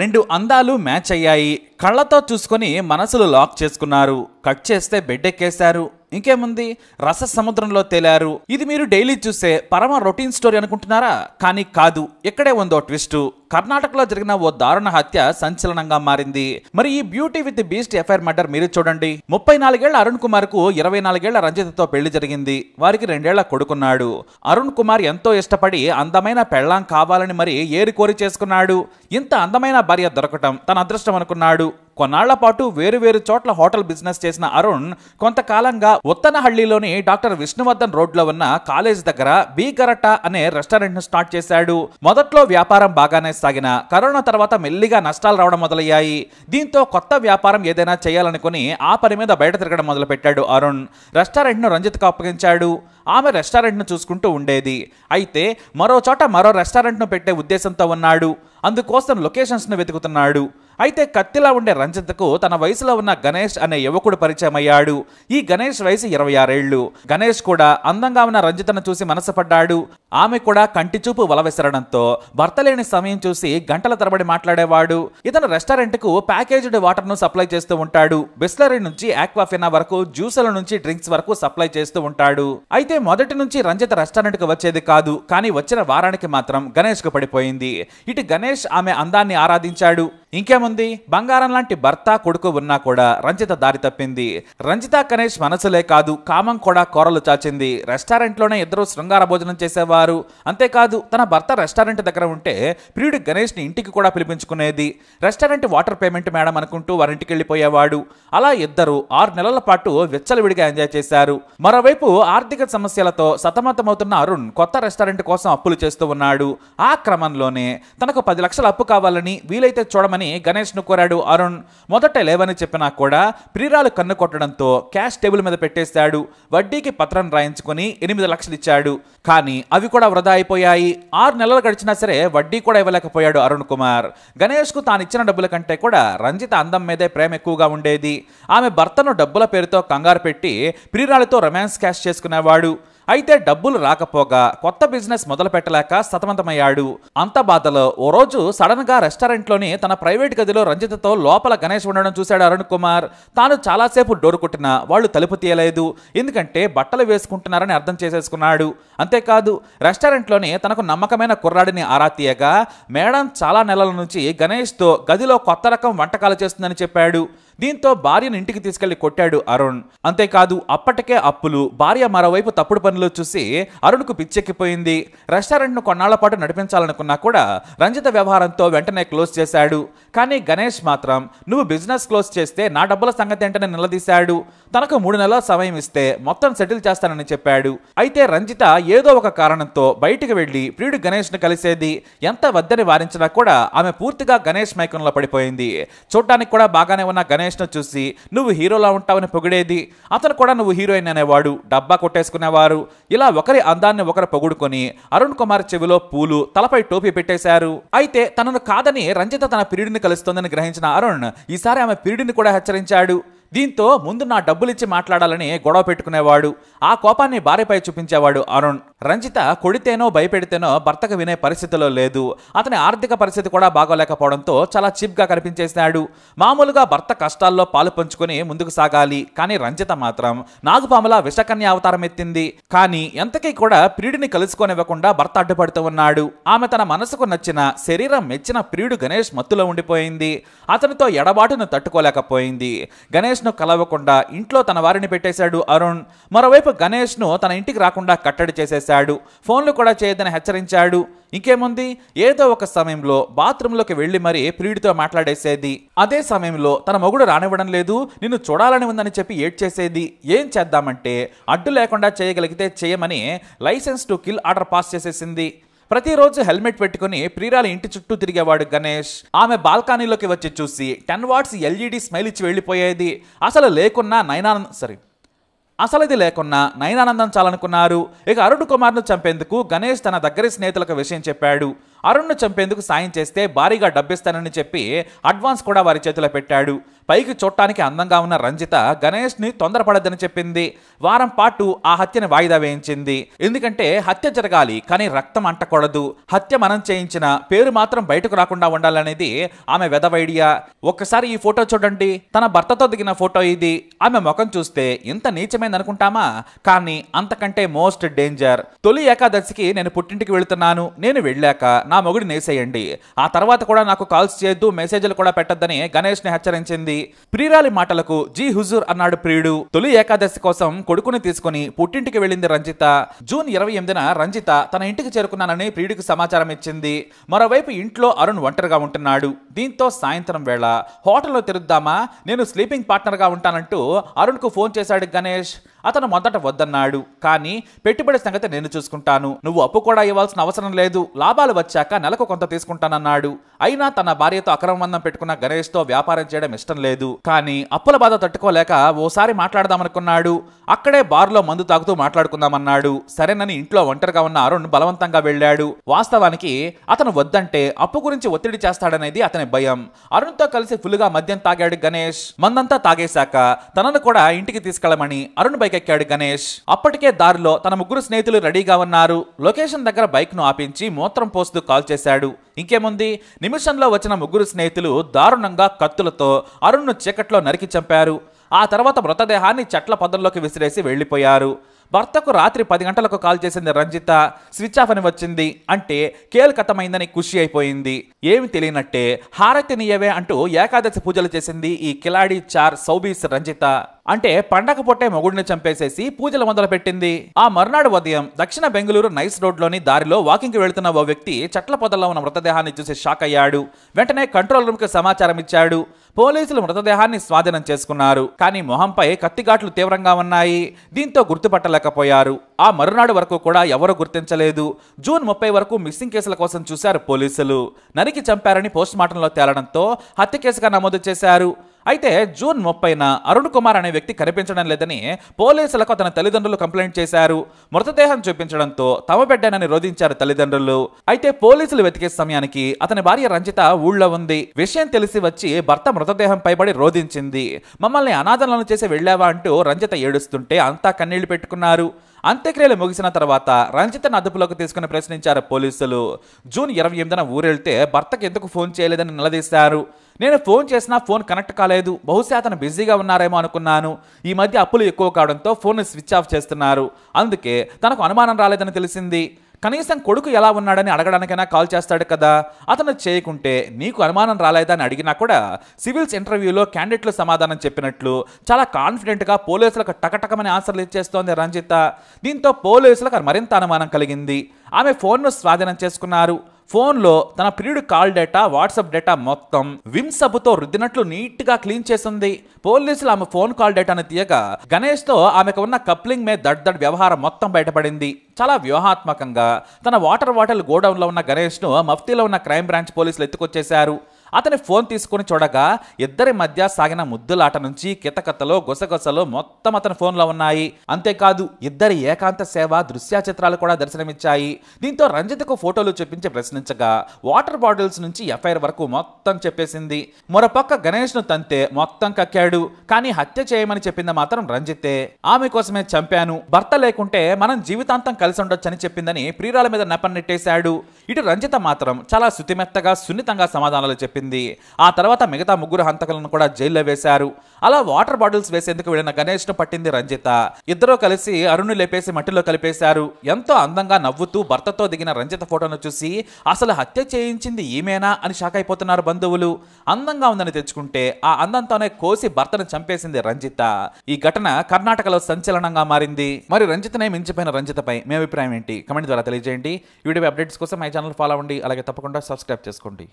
రెండు అందాలు మ్యాచ్ అయ్యాయి కళ్ళతో చూసుకొని మనసులు లాక్ చేసుకున్నారు కట్ చేస్తే బెడ్ ఎక్కేశారు ఇంకేముంది రస సముద్రంలో తేలారు ఇది మీరు డైలీ చూసే పరమ రొటీన్ స్టోరీ అనుకుంటున్నారా కానీ కాదు ఇక్కడే ఉందో ట్విస్ట్ కర్ణాటకలో జరిగిన ఓ దారుణ హత్య సంచలనంగా మారింది మరి ఈ beauty with beast FIR murder మీరు చూడండి ముప్పై నాలుగేళ్ల అరుణ్ కుమార్ కు ఇరవై నాలుగేళ్ల రంజిత్తో పెళ్లి జరిగింది వారికి రెండేళ్ల కొడుకున్నాడు అరుణ్ కుమార్ ఎంతో ఇష్టపడి అందమైన పెళ్లాం కావాలని మరి ఏరి కోరి చేసుకున్నాడు ఇంత అందమైన భార్య దొరకటం తన అదృష్టం అనుకున్నాడు కొన్నాళ్ల పాటు వేరువేరు చోట్ల హోటల్ బిజినెస్ చేసిన అరుణ్ కొంతకాలంగా ఉత్తనహళ్లిలోని డాక్టర్ విష్ణువర్ధన్ రోడ్లో ఉన్న కాలేజ్ దగ్గర బీకరట అనే రెస్టారెంట్ ను స్టార్ట్ చేశాడు మొదట్లో వ్యాపారం బాగానే సాగిన కరోనా తర్వాత మెల్లిగా నష్టాలు రావడం మొదలయ్యాయి దీంతో కొత్త వ్యాపారం ఏదైనా చేయాలనుకుని ఆ పని మీద బయట తిరగడం మొదలుపెట్టాడు అరుణ్ రెస్టారెంట్ను రంజిత్కు అప్పగించాడు ఆమె రెస్టారెంట్ను చూసుకుంటూ ఉండేది అయితే మరో చోట మరో రెస్టారెంట్ను పెట్టే ఉద్దేశంతో ఉన్నాడు అందుకోసం ను వెతుకుతున్నాడు అయితే కత్తిలా ఉండే రంజిత్కు తన వయసులో ఉన్న గణేష్ అనే యువకుడు పరిచయం అయ్యాడు ఈ గణేష్ వయసు ఇరవై ఆరేళ్లు గణేష్ కూడా అందంగా ఉన్న రంజితను చూసి మనసుపడ్డాడు ఆమె కూడా కంటి చూపు వలవెసరడంతో భర్త లేని సమయం చూసి గంటల తరబడి మాట్లాడేవాడు ఇతను కు ప్యాకేజ్డ్ ను సప్లై చేస్తూ ఉంటాడు బిస్లరీ నుంచి ఆక్వాఫినా వరకు జ్యూసుల నుంచి డ్రింక్స్ వరకు సప్లై చేస్తూ ఉంటాడు అయితే మొదటి నుంచి రంజిత్ కు వచ్చేది కాదు కానీ వచ్చిన వారానికి మాత్రం గణేష్ కు పడిపోయింది ఇటు గణేష్ ఆమె అందాన్ని ఆరాధించాడు ఇంకేముంది బంగారం లాంటి భర్త కొడుకు ఉన్నా కూడా రంజిత దారి తప్పింది రంజిత గణేష్ మనసులే కాదు కామం కూడా కోరలు చాచింది రెస్టారెంట్లోనే ఇద్దరు శృంగార భోజనం చేసేవారు చేసేవారు అంతేకాదు తన భర్త రెస్టారెంట్ దగ్గర ఉంటే ప్రియుడు గణేష్ని ఇంటికి కూడా పిలిపించుకునేది రెస్టారెంట్ వాటర్ పేమెంట్ మేడం అనుకుంటూ వారింటికి వెళ్ళిపోయేవాడు అలా ఇద్దరు ఆరు నెలల పాటు విచ్చలవిడిగా ఎంజాయ్ చేశారు మరోవైపు ఆర్థిక సమస్యలతో సతమతమవుతున్న అరుణ్ కొత్త రెస్టారెంట్ కోసం అప్పులు చేస్తూ ఉన్నాడు ఆ క్రమంలోనే తనకు పది లక్షల అప్పు కావాలని వీలైతే చూడమని గణేష్ను కోరాడు అరుణ్ మొదట లేవని చెప్పినా కూడా ప్రియురాలు కన్ను కొట్టడంతో క్యాష్ టేబుల్ మీద పెట్టేశాడు వడ్డీకి పత్రం రాయించుకుని ఎనిమిది లక్షలు ఇచ్చాడు కానీ అవి కూడా వృధా అయిపోయాయి ఆరు నెలలు గడిచినా సరే వడ్డీ కూడా ఇవ్వలేకపోయాడు అరుణ్ కుమార్ గణేష్కు తాను ఇచ్చిన డబ్బుల కంటే కూడా రంజిత అందం మీదే ప్రేమ ఎక్కువగా ఉండేది ఆమె భర్తను డబ్బుల పేరుతో కంగారు పెట్టి ప్రియురాలతో రొమాన్స్ క్యాష్ చేసుకునేవాడు అయితే డబ్బులు రాకపోగా కొత్త బిజినెస్ మొదలు పెట్టలేక సతమతమయ్యాడు అంత బాధలో ఓ రోజు సడన్ గా రెస్టారెంట్లోని తన ప్రైవేట్ గదిలో రంజితతో లోపల గణేష్ ఉండడం చూశాడు అరుణ్ కుమార్ తాను చాలాసేపు డోరు కొట్టినా వాళ్ళు తలుపు తీయలేదు ఎందుకంటే బట్టలు వేసుకుంటున్నారని అర్థం చేసేసుకున్నాడు అంతేకాదు రెస్టారెంట్లోని తనకు నమ్మకమైన కుర్రాడిని ఆరా తీయగా మేడం చాలా నెలల నుంచి గణేష్తో గదిలో కొత్త రకం వంటకాలు చేస్తుందని చెప్పాడు దీంతో భార్యను ఇంటికి తీసుకెళ్లి కొట్టాడు అరుణ్ అంతేకాదు అప్పటికే అప్పులు భార్య మరోవైపు తప్పుడు పనులు చూసి అరుణ్కు పిచ్చెక్కిపోయింది రెస్టారెంట్ ను కొన్నాళ్ల పాటు నడిపించాలనుకున్నా కూడా రంజిత వ్యవహారంతో వెంటనే క్లోజ్ చేశాడు కానీ గణేష్ మాత్రం నువ్వు బిజినెస్ క్లోజ్ చేస్తే నా డబ్బుల సంగతి వెంటనే నిలదీశాడు తనకు మూడు నెలల సమయం ఇస్తే మొత్తం సెటిల్ చేస్తానని చెప్పాడు అయితే రంజిత ఏదో ఒక కారణంతో బయటికి వెళ్లి ప్రియుడు ను కలిసేది ఎంత వద్దని వారించినా కూడా ఆమె పూర్తిగా గణేష్ మైకంలో పడిపోయింది చూడటానికి కూడా బాగానే ఉన్న గణేష్ గణేష్ను చూసి నువ్వు హీరోలా ఉంటావని పొగిడేది అతను కూడా నువ్వు హీరోయిన్ అనేవాడు డబ్బా కొట్టేసుకునేవారు ఇలా ఒకరి అందాన్ని ఒకరు పొగుడుకొని అరుణ్ కుమార్ చెవిలో పూలు తలపై టోపీ పెట్టేశారు అయితే తనను కాదని రంజిత తన పిరిడిని కలుస్తోందని గ్రహించిన అరుణ్ ఈసారి ఆమె పిరిడిని కూడా హెచ్చరించాడు దీంతో ముందు నా డబ్బులిచ్చి మాట్లాడాలని గొడవ పెట్టుకునేవాడు ఆ కోపాన్ని భార్యపై చూపించేవాడు అరుణ్ రంజిత కొడితేనో భయపెడితేనో భర్తకు వినే పరిస్థితిలో లేదు అతని ఆర్థిక పరిస్థితి కూడా బాగోలేకపోవడంతో చాలా చిప్గా కనిపించేశాడు మామూలుగా భర్త కష్టాల్లో పాలు పంచుకుని ముందుకు సాగాలి కానీ రంజిత మాత్రం నాగుపాముల విషకన్య అవతారం ఎత్తింది కానీ ఎంతకీ కూడా ప్రియుడిని కలుసుకోనివ్వకుండా భర్త అడ్డుపడుతూ ఉన్నాడు ఆమె తన మనసుకు నచ్చిన శరీరం మెచ్చిన ప్రియుడు గణేష్ మత్తులో ఉండిపోయింది అతనితో ఎడబాటును తట్టుకోలేకపోయింది గణేష్ గణేష్ను కలవకుండా ఇంట్లో తన వారిని పెట్టేశాడు అరుణ్ మరోవైపు గణేష్ను తన ఇంటికి రాకుండా కట్టడి చేసేశాడు ఫోన్లు కూడా చేయొద్దని హెచ్చరించాడు ఇంకేముంది ఏదో ఒక సమయంలో బాత్రూంలోకి వెళ్ళి మరీ ప్రియుడితో మాట్లాడేసేది అదే సమయంలో తన మొగుడు రానివ్వడం లేదు నిన్ను చూడాలని ఉందని చెప్పి ఏడ్చేసేది ఏం చేద్దామంటే అడ్డు లేకుండా చేయగలిగితే చేయమని licence to kill order pass చేసేసింది ప్రతిరోజు హెల్మెట్ పెట్టుకుని ప్రియురాల ఇంటి చుట్టూ తిరిగేవాడు గణేష్ ఆమె బాల్కనీలోకి వచ్చి చూసి టెన్ వాట్స్ ఎల్ఈడి స్మైల్ ఇచ్చి వెళ్ళిపోయేది అసలు లేకున్నా నయనానంద సారీ అసలు ఇది లేకున్నా నయనానందం చాలనుకున్నారు ఇక అరుణ్ కుమార్ను చంపేందుకు గణేష్ తన దగ్గరి స్నేహితులకు విషయం చెప్పాడు అరుణ్ను చంపేందుకు సాయం చేస్తే భారీగా డబ్బిస్తానని చెప్పి అడ్వాన్స్ కూడా వారి చేతిలో పెట్టాడు పైకి చూడటానికి అందంగా ఉన్న రంజిత గణేష్ని తొందరపడద్దని చెప్పింది వారం పాటు ఆ హత్యని వాయిదా వేయించింది ఎందుకంటే హత్య జరగాలి కానీ రక్తం అంటకూడదు హత్య మనం చేయించిన పేరు మాత్రం బయటకు రాకుండా ఉండాలనేది ఆమె వెదవైడియా ఒక్కసారి ఈ ఫోటో చూడండి తన భర్తతో దిగిన ఫోటో ఇది ఆమె ముఖం చూస్తే ఇంత నీచమైంది అనుకుంటామా కానీ అంతకంటే మోస్ట్ డేంజర్ తొలి ఏకాదశికి నేను పుట్టింటికి వెళుతున్నాను నేను వెళ్ళాక నా మొగుడు నేసేయండి ఆ తర్వాత కూడా నాకు కాల్స్ చేయొద్దు మెసేజ్లు కూడా పెట్టద్దని గణేష్ని హెచ్చరించింది చేసింది ప్రియురాలి మాటలకు జీ హుజూర్ అన్నాడు ప్రియుడు తొలి ఏకాదశి కోసం కొడుకుని తీసుకుని పుట్టింటికి వెళ్ళింది రంజిత జూన్ ఇరవై ఎనిమిదిన రంజిత తన ఇంటికి చేరుకున్నానని ప్రియుడికి సమాచారం ఇచ్చింది మరోవైపు ఇంట్లో అరుణ్ ఒంటరిగా ఉంటున్నాడు దీంతో సాయంత్రం వేళ హోటల్లో తిరుద్దామా నేను స్లీపింగ్ పార్ట్నర్గా ఉంటానంటూ అరుణ్కు ఫోన్ చేశాడు గణేష్ అతను మొదట వద్దన్నాడు కానీ పెట్టుబడి సంగతి నేను చూసుకుంటాను నువ్వు అప్పు కూడా ఇవ్వాల్సిన అవసరం లేదు లాభాలు వచ్చాక నెలకు కొంత తీసుకుంటానన్నాడు అయినా తన భార్యతో అక్రమబంధం పెట్టుకున్న గణేష్తో వ్యాపారం చేయడం ఇష్టం లేదు కానీ అప్పుల బాధ తట్టుకోలేక ఓసారి మాట్లాడదామనుకున్నాడు అక్కడే బార్లో మందు తాగుతూ మాట్లాడుకుందామన్నాడు సరేనని ఇంట్లో ఒంటరిగా ఉన్న అరుణ్ బలవంతంగా వెళ్ళాడు వాస్తవానికి అతను వద్దంటే అప్పు గురించి ఒత్తిడి చేస్తాడనేది అతని భయం అరుణ్తో కలిసి ఫుల్గా మద్యం తాగాడు గణేష్ మందంతా తాగేశాక తనను కూడా ఇంటికి తీసుకెళ్లమని అరుణ్ బైక్ బయటకెక్కాడు గణేష్ అప్పటికే దారిలో తన ముగ్గురు స్నేహితులు రెడీగా ఉన్నారు లొకేషన్ దగ్గర బైక్ను ఆపించి మూత్రం పోస్తూ కాల్ చేశాడు ఇంకేముంది నిమిషంలో వచ్చిన ముగ్గురు స్నేహితులు దారుణంగా కత్తులతో అరుణ్ను చీకట్లో నరికి చంపారు ఆ తర్వాత మృతదేహాన్ని చెట్ల పొదల్లోకి విసిరేసి వెళ్లిపోయారు భర్తకు రాత్రి పది గంటలకు కాల్ చేసింది రంజిత స్విచ్ ఆఫ్ అని వచ్చింది అంటే కేల్కతమైందని ఖుషి అయిపోయింది ఏమి తెలియనట్టే హారతి నీయవే అంటూ ఏకాదశి పూజలు చేసింది ఈ కిలాడి చార్ సౌబీస్ రంజిత అంటే పండగ పొట్టే మొగుడిని చంపేసేసి పూజలు మొదలు పెట్టింది ఆ మర్నాడు ఉదయం దక్షిణ బెంగళూరు నైస్ రోడ్లోని దారిలో వాకింగ్కి వెళుతున్న ఓ వ్యక్తి చెట్ల పొదల్లో ఉన్న మృతదేహాన్ని చూసి షాక్ అయ్యాడు వెంటనే కంట్రోల్ రూమ్కి సమాచారం ఇచ్చాడు పోలీసులు మృతదేహాన్ని స్వాధీనం చేసుకున్నారు కానీ మొహంపై కత్తిఘాట్లు తీవ్రంగా ఉన్నాయి దీంతో గుర్తుపట్టలేకపోయారు ఆ మరునాడు వరకు కూడా ఎవరు గుర్తించలేదు జూన్ ముప్పై వరకు మిస్సింగ్ కేసుల కోసం చూశారు పోలీసులు నరికి చంపారని పోస్టుమార్టంలో తేలడంతో హత్య కేసుగా నమోదు చేశారు అయితే జూన్ ముప్పైన అరుణ్ కుమార్ అనే వ్యక్తి కనిపించడం లేదని పోలీసులకు అతని తల్లిదండ్రులు కంప్లైంట్ చేశారు మృతదేహం చూపించడంతో తమ బిడ్డనని రోధించారు తల్లిదండ్రులు అయితే పోలీసులు వెతికే సమయానికి అతని భార్య రంజిత ఊళ్ళో ఉంది విషయం తెలిసి వచ్చి భర్త మృతదేహం పైబడి రోధించింది మమ్మల్ని అనాథనలు చేసి వెళ్ళావా అంటూ రంజిత ఏడుస్తుంటే అంతా కన్నీళ్లు పెట్టుకున్నారు అంత్యక్రియలు ముగిసిన తర్వాత రంజితను అదుపులోకి తీసుకుని ప్రశ్నించారు పోలీసులు జూన్ ఇరవై ఎనిమిదిన ఊరెళ్తే భర్తకు ఎందుకు ఫోన్ చేయలేదని నిలదీశారు నేను ఫోన్ చేసినా ఫోన్ కనెక్ట్ కాలేదు బహుశా అతను బిజీగా ఉన్నారేమో అనుకున్నాను ఈ మధ్య అప్పులు ఎక్కువ కావడంతో ఫోన్ స్విచ్ ఆఫ్ చేస్తున్నారు అందుకే తనకు అనుమానం రాలేదని తెలిసింది కనీసం కొడుకు ఎలా ఉన్నాడని అడగడానికైనా కాల్ చేస్తాడు కదా అతను చేయకుంటే నీకు అనుమానం రాలేదని అడిగినా కూడా సివిల్స్ ఇంటర్వ్యూలో క్యాండిడేట్లు సమాధానం చెప్పినట్లు చాలా కాన్ఫిడెంట్గా పోలీసులకు టకటకమని ఆన్సర్లు ఇచ్చేస్తోంది రంజిత దీంతో పోలీసులకు మరింత అనుమానం కలిగింది ఆమె ఫోన్ను స్వాధీనం చేసుకున్నారు ఫోన్లో తన ప్రియుడు కాల్ డేటా వాట్సాప్ డేటా మొత్తం విమ్ సబ్తో రుద్దినట్లు నీట్గా క్లీన్ చేసింది పోలీసులు ఆమె ఫోన్ కాల్ డేటాను తీయగా గణేష్తో ఆమెకు ఉన్న కప్లింగ్ మీద దడ్దడ్ వ్యవహారం మొత్తం బయటపడింది చాలా వ్యూహాత్మకంగా తన వాటర్ బాటిల్ గోడౌన్లో ఉన్న గణేష్ను మఫ్తీలో ఉన్న క్రైమ్ బ్రాంచ్ పోలీసులు ఎత్తుకొచ్చేశారు అతని ఫోన్ తీసుకుని చూడగా ఇద్దరి మధ్య సాగిన ముద్దులాట నుంచి కితకతలో గుసగుసలో మొత్తం అతని ఫోన్లో ఉన్నాయి అంతేకాదు ఇద్దరి ఏకాంత సేవ దృశ్య చిత్రాలు కూడా దర్శనమిచ్చాయి దీంతో రంజిత్కు ఫోటోలు చూపించి ప్రశ్నించగా వాటర్ బాటిల్స్ నుంచి ఎఫ్ఐఆర్ వరకు మొత్తం చెప్పేసింది మరోపక్క గణేష్ను తంతే మొత్తం కక్కాడు కానీ హత్య చేయమని చెప్పింది మాత్రం రంజితే ఆమె కోసమే చంపాను భర్త లేకుంటే మనం జీవితాంతం కలిసి ఉండొచ్చని చెప్పిందని ప్రియురాల మీద నెట్టేశాడు ఇటు రంజిత మాత్రం చాలా శుతిమెత్తగా సున్నితంగా సమాధానాలు చెప్పింది జరిపింది ఆ తర్వాత మిగతా ముగ్గురు హంతకులను కూడా జైల్లో వేశారు అలా వాటర్ బాటిల్స్ వేసేందుకు వెళ్ళిన గణేష్ను పట్టింది రంజిత ఇద్దరూ కలిసి అరుణ్ లేపేసి మట్టిలో కలిపేశారు ఎంతో అందంగా నవ్వుతూ భర్తతో దిగిన రంజిత ఫోటోను చూసి అసలు హత్య చేయించింది ఈమెనా అని షాక్ అయిపోతున్నారు బంధువులు అందంగా ఉందని తెచ్చుకుంటే ఆ అందంతోనే కోసి భర్తను చంపేసింది రంజిత ఈ ఘటన కర్ణాటకలో సంచలనంగా మారింది మరి రంజితనే మించిపోయిన రంజితపై మీ అభిప్రాయం ఏంటి కమెంట్ ద్వారా తెలియజేయండి వీడియో అప్డేట్స్ కోసం మై ఛానల్ ఫాలో అవ్వండి అలాగే తప్పకుండా సబ్స్క్రైబ్ చేసుకోండి